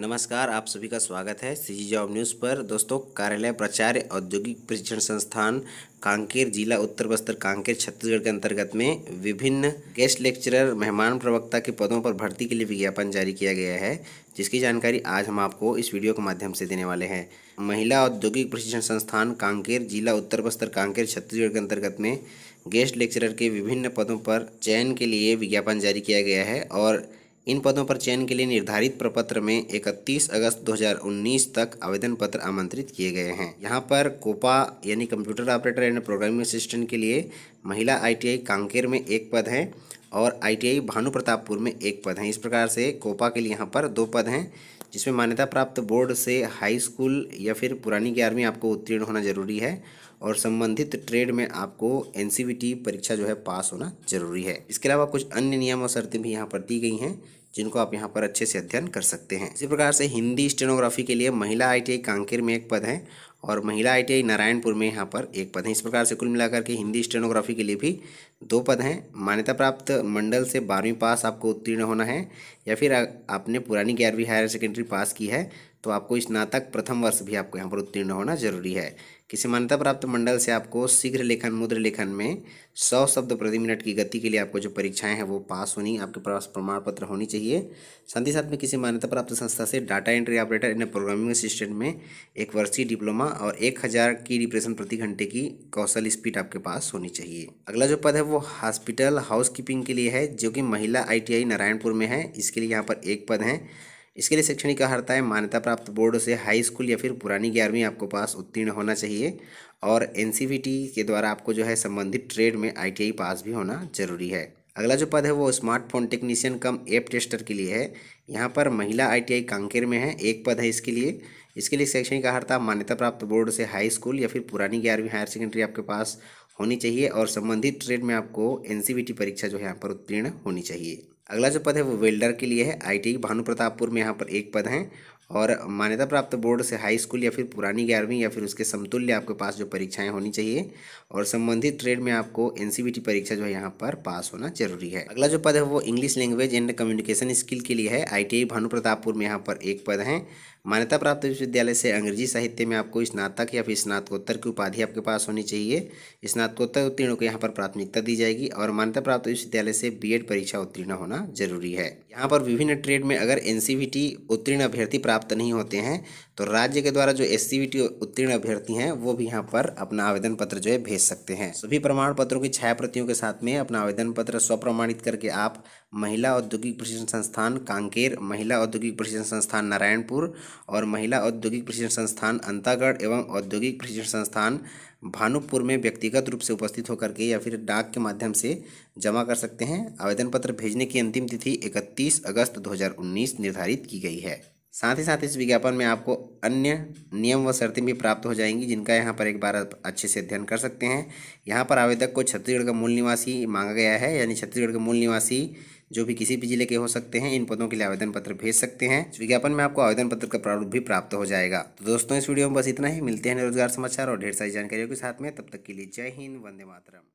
नमस्कार आप सभी का स्वागत है सीजी जॉब न्यूज़ पर दोस्तों कार्यालय प्राचार्य औद्योगिक प्रशिक्षण संस्थान कांकेर जिला उत्तर बस्तर कांकेर छत्तीसगढ़ के अंतर्गत में विभिन्न गेस्ट लेक्चरर मेहमान प्रवक्ता के पदों पर भर्ती के लिए विज्ञापन जारी किया गया है जिसकी जानकारी आज हम आपको इस वीडियो के माध्यम से देने वाले हैं महिला औद्योगिक प्रशिक्षण संस्थान कांकेर जिला उत्तर बस्तर कांकेर छत्तीसगढ़ के अंतर्गत में गेस्ट लेक्चरर के विभिन्न पदों पर चयन के लिए विज्ञापन जारी किया गया है और इन पदों पर चयन के लिए निर्धारित प्रपत्र में 31 अगस्त 2019 तक आवेदन पत्र आमंत्रित किए गए हैं यहाँ पर कोपा यानी computer operator and programming assistant के लिए महिला आईटीआई कांकेर में एक पद है और आईटीआई भानु प्रतापपुर में एक पद है इस प्रकार से कोपा के लिए यहाँ पर दो पद हैं जिसमें मान्यता प्राप्त बोर्ड से हाई स्कूल या फिर पुरानी ग्यारहवीं आपको उत्तीर्ण होना जरूरी है और संबंधित ट्रेड में आपको एन परीक्षा जो है पास होना जरूरी है इसके अलावा कुछ अन्य नियम और शर्तें भी यहाँ पर दी गई हैं जिनको आप यहाँ पर अच्छे से अध्ययन कर सकते हैं इसी प्रकार से हिंदी स्टेनोग्राफी के लिए महिला आई टी कांकेर में एक पद है और महिला आईटीआई नारायणपुर में यहाँ पर एक पद है इस प्रकार से कुल मिलाकर के हिंदी स्टेनोग्राफी के लिए भी दो पद हैं मान्यता प्राप्त मंडल से बारहवीं पास आपको उत्तीर्ण होना है या फिर आपने पुरानी ग्यारहवीं हायर सेकेंडरी पास की है तो आपको स्नातक प्रथम वर्ष भी आपको यहाँ पर उत्तीर्ण होना जरूरी है किसी मान्यता प्राप्त मंडल से आपको शीघ्र लेखन मुद्र लेखन में सौ शब्द प्रति मिनट की गति के लिए आपको जो परीक्षाएं हैं वो पास होनी आपके पास प्रमाण पत्र होनी चाहिए साथ ही साथ में किसी मान्यता प्राप्त संस्था से data entry operator in programming assistant में एक वर्षीय डिप्लोमा और एक हज़ार की रिप्रेशन प्रति घंटे की कौशल स्पीड आपके पास होनी चाहिए अगला जो पद है वो हॉस्पिटल हाउस के लिए है जो कि महिला आई नारायणपुर में है इसके लिए यहाँ पर एक पद है इसके लिए शैक्षणिक अर्हताएं मान्यता प्राप्त बोर्ड से हाई स्कूल या फिर पुरानी ग्यारहवीं आपको पास उत्तीर्ण होना चाहिए और एन के द्वारा आपको जो है संबंधित ट्रेड में आई पास भी होना जरूरी है अगला जो पद है वो smartphone technician cum app tester के लिए है यहाँ पर महिला आईटीआई कांकेर में है एक पद है इसके लिए इसके लिए शैक्षणिक अर्हता मान्यता प्राप्त बोर्ड से हाई स्कूल या फिर पुरानी ग्यारहवीं हायर सेकेंडरी आपके पास होनी चाहिए और संबंधित ट्रेड में आपको एन परीक्षा जो है यहाँ पर उत्तीर्ण होनी चाहिए अगला जो पद है वो वेल्डर के लिए है टी भानु प्रतापपुर में यहाँ पर एक पद है और मान्यता प्राप्त बोर्ड से हाई स्कूल या फिर पुरानी ग्यारहवीं या फिर उसके समतुल्य आपके पास जो परीक्षाएं होनी चाहिए और संबंधित ट्रेड में आपको एनसीबीटी परीक्षा जो है यहाँ पर पास होना जरूरी है अगला जो पद है वो English language and communication skill के लिए है आई भानु प्रतापपुर में यहाँ पर एक पद है मान्यता प्राप्त विश्वविद्यालय से अंग्रेजी साहित्य में आपको स्नातक या फिर स्नातकोत्तर की उपाधि आपके पास होनी चाहिए स्नातकोत्तर उत्तीर्णों को यहाँ पर प्राथमिकता दी जाएगी और मान्यता प्राप्त विश्वविद्यालय से बीएड परीक्षा उत्तीर्ण होना जरूरी है यहाँ पर विभिन्न ट्रेड में अगर एन उत्तीर्ण अभ्यर्थी प्राप्त नहीं होते हैं तो राज्य के द्वारा जो एस उत्तीर्ण अभ्यर्थी हैं वो भी यहाँ पर अपना आवेदन पत्र जो है भेज सकते हैं सभी प्रमाण पत्रों की छाया प्रतियों के साथ में अपना आवेदन पत्र स्वप्रमाणित करके आप महिला औद्योगिक प्रशिक्षण संस्थान कांकेर महिला औद्योगिक प्रशिक्षण संस्थान नारायणपुर और महिला औद्योगिक प्रशिक्षण संस्थान अंतागढ़ एवं औद्योगिक प्रशिक्षण संस्थान भानुपुर में व्यक्तिगत रूप से उपस्थित होकर के या फिर डाक के माध्यम से जमा कर सकते हैं आवेदन पत्र भेजने की अंतिम तिथि इकतीस अगस्त दो निर्धारित की गई है साथ ही साथ इस विज्ञापन में आपको अन्य नियम व शर्तें भी प्राप्त हो जाएंगी जिनका यहाँ पर एक बार अच्छे से अध्ययन कर सकते हैं यहाँ पर आवेदक को छत्तीसगढ़ का मूल निवासी मांगा गया है यानी छत्तीसगढ़ का मूल निवासी जो भी किसी भी जिले के हो सकते हैं इन पदों के लिए आवेदन पत्र भेज सकते हैं विज्ञापन में आपको आवेदन पत्र का प्रारूप भी प्राप्त हो जाएगा तो दोस्तों इस वीडियो में बस इतना ही मिलते हैं रोजगार समाचार और ढेर सारी जानकारियों के साथ में तब तक के लिए जय हिंद वंदे मातरम